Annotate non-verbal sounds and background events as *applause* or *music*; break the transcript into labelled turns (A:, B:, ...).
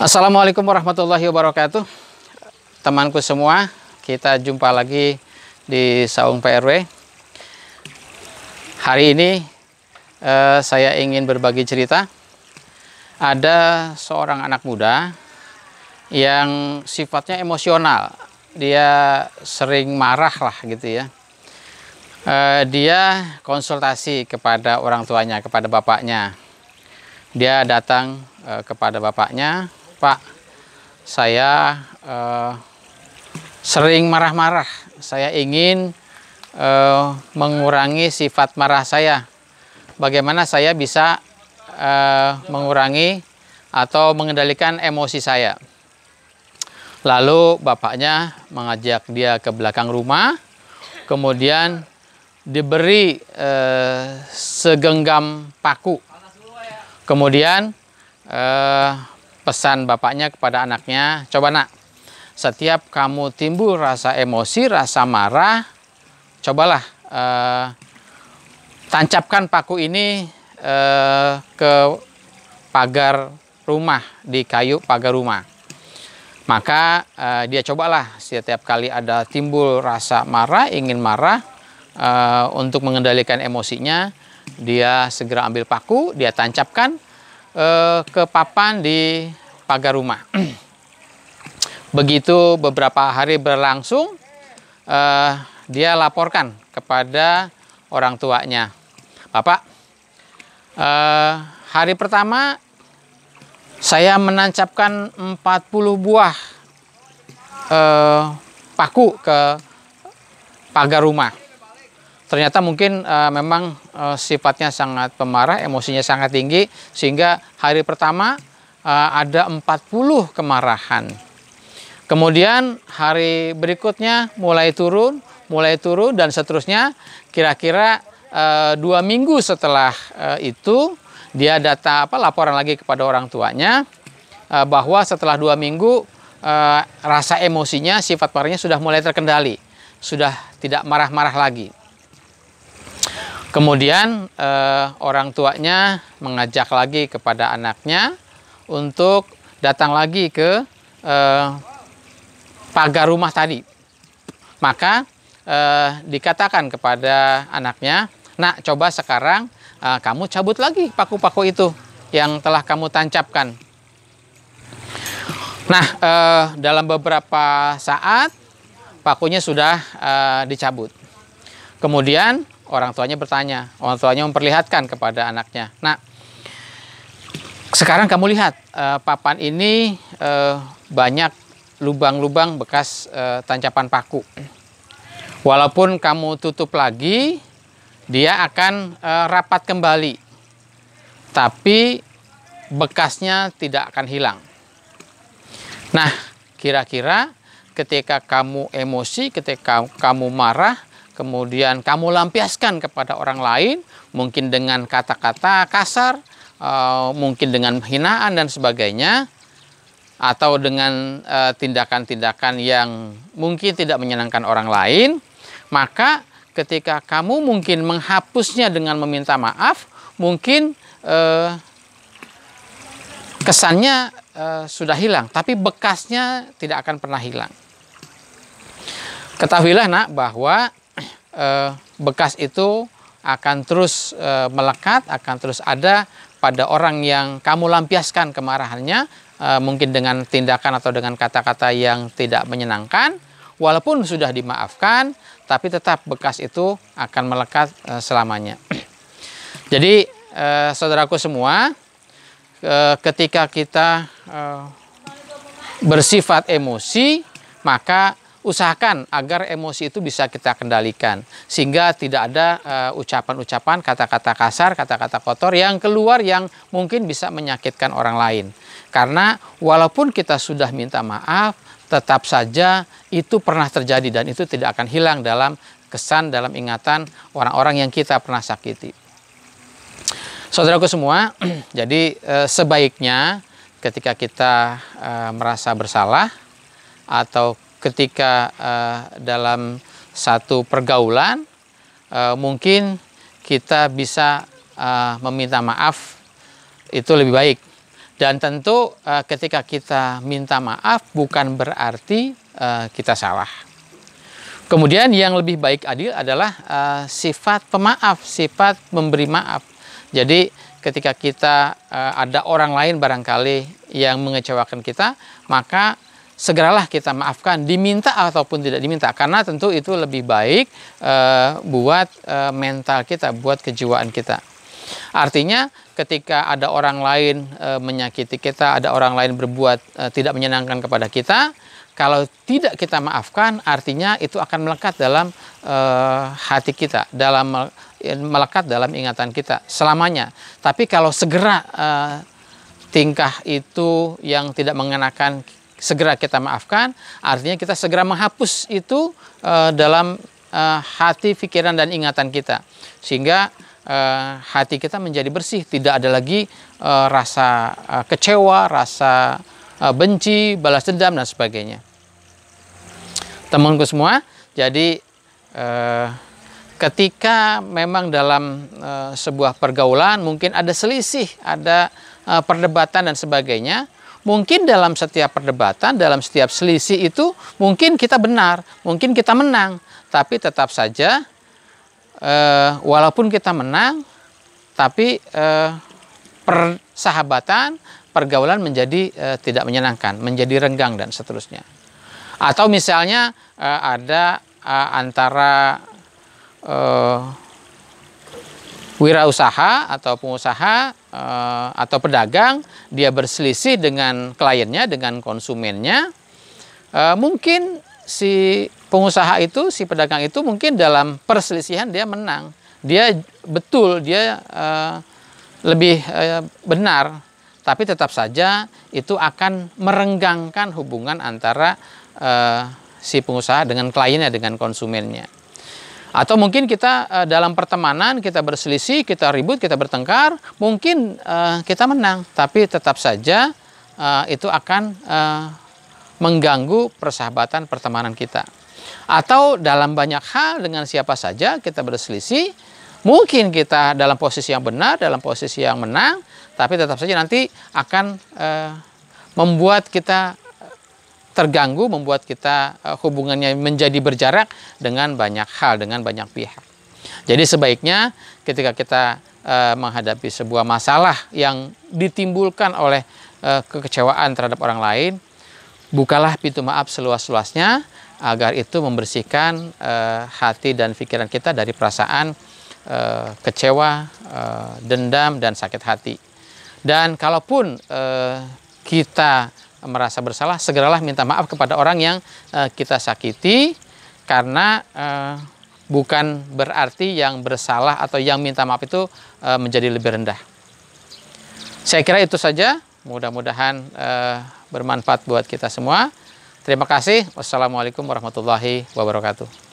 A: Assalamualaikum warahmatullahi wabarakatuh Temanku semua Kita jumpa lagi di Saung PRW Hari ini eh, Saya ingin berbagi cerita Ada seorang anak muda Yang sifatnya emosional Dia sering marah lah gitu ya eh, Dia konsultasi kepada orang tuanya Kepada bapaknya Dia datang eh, kepada bapaknya Pak saya eh, sering marah-marah saya ingin eh, mengurangi sifat marah saya bagaimana saya bisa eh, mengurangi atau mengendalikan emosi saya lalu bapaknya mengajak dia ke belakang rumah kemudian diberi eh, segenggam paku kemudian eh, pesan bapaknya kepada anaknya, coba nak, setiap kamu timbul rasa emosi, rasa marah, cobalah eh, tancapkan paku ini eh, ke pagar rumah, di kayu pagar rumah. Maka eh, dia cobalah setiap kali ada timbul rasa marah, ingin marah, eh, untuk mengendalikan emosinya, dia segera ambil paku, dia tancapkan, Eh, ke papan di pagar rumah. *clears throat* Begitu beberapa hari berlangsung, eh, dia laporkan kepada orang tuanya, Bapak, eh, hari pertama saya menancapkan 40 buah eh, paku ke pagar rumah ternyata mungkin uh, memang uh, sifatnya sangat pemarah, emosinya sangat tinggi sehingga hari pertama uh, ada 40 kemarahan. Kemudian hari berikutnya mulai turun, mulai turun dan seterusnya kira-kira uh, dua minggu setelah uh, itu dia data apa laporan lagi kepada orang tuanya uh, bahwa setelah dua minggu uh, rasa emosinya sifat parahnya sudah mulai terkendali sudah tidak marah-marah lagi
B: Kemudian
A: eh, orang tuanya mengajak lagi kepada anaknya untuk datang lagi ke eh, pagar rumah tadi. Maka eh, dikatakan kepada anaknya, "Nak, coba sekarang eh, kamu cabut lagi paku-paku itu yang telah kamu tancapkan." Nah, eh, dalam beberapa saat pakunya sudah eh, dicabut. Kemudian orang tuanya bertanya, orang tuanya memperlihatkan kepada anaknya. Nah, sekarang kamu lihat uh, papan ini uh, banyak lubang-lubang bekas uh, tancapan paku. Walaupun kamu tutup lagi, dia akan uh, rapat kembali. Tapi bekasnya tidak akan hilang. Nah, kira-kira ketika kamu emosi, ketika kamu marah, kemudian kamu lampiaskan kepada orang lain, mungkin dengan kata-kata kasar, uh, mungkin dengan hinaan dan sebagainya, atau dengan eh, tindakan-tindakan uh, yang mungkin tidak menyenangkan orang lain, maka ketika kamu mungkin menghapusnya dengan meminta maaf, mungkin uh, kesannya uh, sudah hilang, tapi bekasnya tidak akan pernah hilang. Ketahuilah nak bahwa Eh, bekas itu akan terus eh, melekat, akan terus ada pada orang yang kamu lampiaskan kemarahannya, eh, mungkin dengan tindakan atau dengan kata-kata yang tidak menyenangkan, walaupun sudah dimaafkan, tapi tetap bekas itu akan melekat selamanya. *clears throat* Jadi, saudaraku semua, ketika kita bersifat emosi, maka usahakan agar emosi itu bisa kita kendalikan sehingga tidak ada eh, ucapan-ucapan, uh, kata-kata kasar, kata-kata kotor yang keluar yang mungkin bisa menyakitkan orang lain. Karena walaupun kita sudah minta maaf, tetap saja itu pernah terjadi dan itu tidak akan hilang dalam kesan dalam ingatan orang-orang yang kita pernah sakiti. Saudaraku semua, *clears throat* jadi uh, sebaiknya ketika kita uh, merasa bersalah atau ketika uh, dalam satu pergaulan uh, mungkin kita bisa uh, meminta maaf itu lebih baik dan tentu uh, ketika kita minta maaf bukan berarti uh, kita salah kemudian yang lebih baik adil adalah uh, sifat pemaaf sifat memberi maaf jadi ketika kita uh, ada orang lain barangkali yang mengecewakan kita maka segeralah kita maafkan, diminta ataupun tidak diminta, karena tentu itu lebih baik e, buat e, mental kita, buat kejiwaan kita. Artinya, ketika ada orang lain e, menyakiti kita, ada orang lain berbuat e, tidak menyenangkan kepada kita, kalau tidak kita maafkan, artinya itu akan melekat dalam e, hati kita, dalam melekat dalam ingatan kita selamanya. Tapi kalau segera e, tingkah itu yang tidak mengenakan segera kita maafkan, artinya kita segera menghapus itu uh, dalam uh, hati, pikiran dan ingatan kita. Sehingga uh, hati kita menjadi bersih, tidak ada lagi uh, rasa uh, kecewa, rasa uh, benci, balas dendam dan sebagainya. Temanku semua, jadi uh, ketika memang dalam uh, sebuah pergaulan mungkin ada selisih, ada uh, perdebatan dan sebagainya, mungkin dalam setiap perdebatan, dalam setiap selisih itu mungkin kita benar, mungkin kita menang, tapi tetap saja e, walaupun kita menang, tapi e, persahabatan, pergaulan menjadi e, tidak menyenangkan, menjadi renggang dan seterusnya. Atau misalnya e, ada e, antara e, wirausaha atau pengusaha eh, atau pedagang dia berselisih dengan kliennya dengan konsumennya eh, mungkin si pengusaha itu si pedagang itu mungkin dalam perselisihan dia menang dia betul dia eh, lebih benar tapi tetap saja itu akan merenggangkan hubungan antara si pengusaha dengan kliennya dengan konsumennya atau mungkin kita uh, dalam pertemanan kita berselisih, kita ribut, kita bertengkar, mungkin uh, kita menang, tapi tetap saja uh, itu akan uh, mengganggu persahabatan pertemanan kita. Atau dalam banyak hal dengan siapa saja kita berselisih, mungkin kita dalam posisi yang benar, dalam posisi yang menang, tapi tetap saja nanti akan uh, membuat kita terganggu membuat kita eh, hubungannya menjadi berjarak dengan banyak hal, dengan banyak pihak. Jadi sebaiknya ketika kita eh, menghadapi sebuah masalah yang ditimbulkan oleh eh, kekecewaan terhadap orang lain, bukalah pintu maaf seluas-luasnya agar itu membersihkan hati dan pikiran kita dari perasaan kecewa, dendam dan sakit hati. Dan kalaupun kita merasa bersalah, segeralah minta maaf kepada orang yang uh, kita sakiti karena uh, bukan berarti yang bersalah atau yang minta maaf itu uh, menjadi lebih rendah. Saya kira itu saja. Mudah-mudahan uh, bermanfaat buat kita semua. Terima kasih. Wassalamualaikum warahmatullahi wabarakatuh.